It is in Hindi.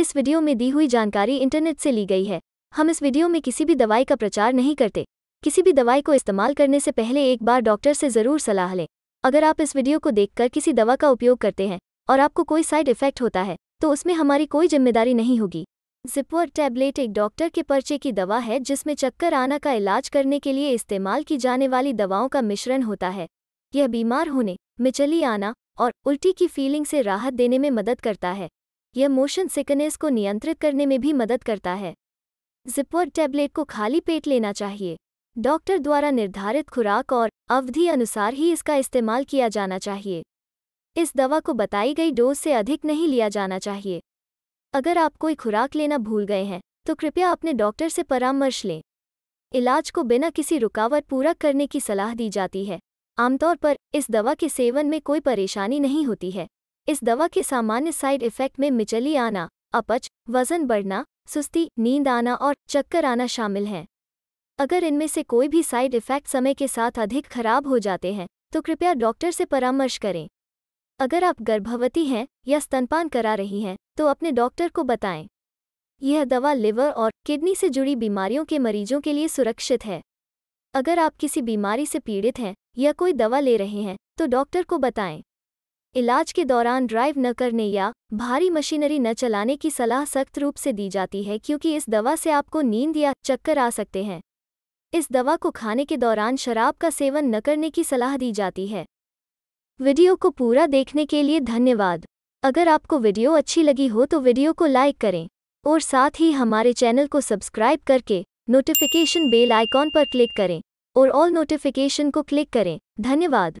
इस वीडियो में दी हुई जानकारी इंटरनेट से ली गई है हम इस वीडियो में किसी भी दवाई का प्रचार नहीं करते किसी भी दवाई को इस्तेमाल करने से पहले एक बार डॉक्टर से ज़रूर सलाह लें अगर आप इस वीडियो को देखकर किसी दवा का उपयोग करते हैं और आपको कोई साइड इफेक्ट होता है तो उसमें हमारी कोई जिम्मेदारी नहीं होगी जिपोर टैबलेट एक डॉक्टर के पर्चे की दवा है जिसमें चक्कर आना का इलाज करने के लिए इस्तेमाल की जाने वाली दवाओं का मिश्रण होता है यह बीमार होने मिचली आना और उल्टी की फीलिंग से राहत देने में मदद करता है यह मोशन सिकनेस को नियंत्रित करने में भी मदद करता है जिपवर टैबलेट को खाली पेट लेना चाहिए डॉक्टर द्वारा निर्धारित खुराक और अवधि अनुसार ही इसका इस्तेमाल किया जाना चाहिए इस दवा को बताई गई डोज से अधिक नहीं लिया जाना चाहिए अगर आप कोई खुराक लेना भूल गए हैं तो कृपया अपने डॉक्टर से परामर्श लें इलाज को बिना किसी रुकावट पूरा करने की सलाह दी जाती है आमतौर पर इस दवा के सेवन में कोई परेशानी नहीं होती है इस दवा के सामान्य साइड इफेक्ट में मिचली आना अपच वजन बढ़ना सुस्ती नींद आना और चक्कर आना शामिल हैं अगर इनमें से कोई भी साइड इफेक्ट समय के साथ अधिक खराब हो जाते हैं तो कृपया डॉक्टर से परामर्श करें अगर आप गर्भवती हैं या स्तनपान करा रही हैं तो अपने डॉक्टर को बताएं यह दवा लिवर और किडनी से जुड़ी बीमारियों के मरीजों के लिए सुरक्षित है अगर आप किसी बीमारी से पीड़ित हैं या कोई दवा ले रहे हैं तो डॉक्टर को बताएं इलाज के दौरान ड्राइव न करने या भारी मशीनरी न चलाने की सलाह सख्त रूप से दी जाती है क्योंकि इस दवा से आपको नींद या चक्कर आ सकते हैं इस दवा को खाने के दौरान शराब का सेवन न करने की सलाह दी जाती है वीडियो को पूरा देखने के लिए धन्यवाद अगर आपको वीडियो अच्छी लगी हो तो वीडियो को लाइक करें और साथ ही हमारे चैनल को सब्सक्राइब करके नोटिफिकेशन बेल आइकॉन पर क्लिक करें और ऑल नोटिफिकेशन को क्लिक करें धन्यवाद